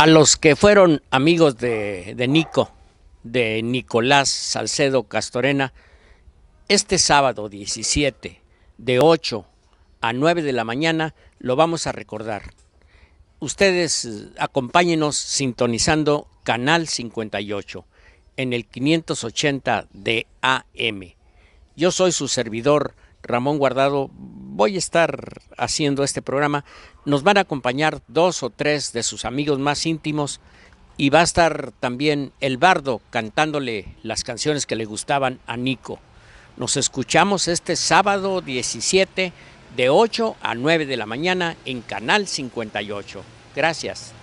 a los que fueron amigos de, Nico, de Nicolás Salcedo Castorena, este sábado 17 de 8 a 9 de la mañana lo vamos a recordar. Ustedes eh, acompáñenos sintonizando Canal 58 en el 580 de AM. Yo soy su servidor Ramón Guardado. Voy a estar haciendo este programa. Nos van a acompañar dos o tres de sus amigos más íntimos y va a estar también el bardo cantándole las canciones que le gustaban a Nico. Nos escuchamos este sábado 17 de 8 a 9 de la mañana en Canal 58. Gracias.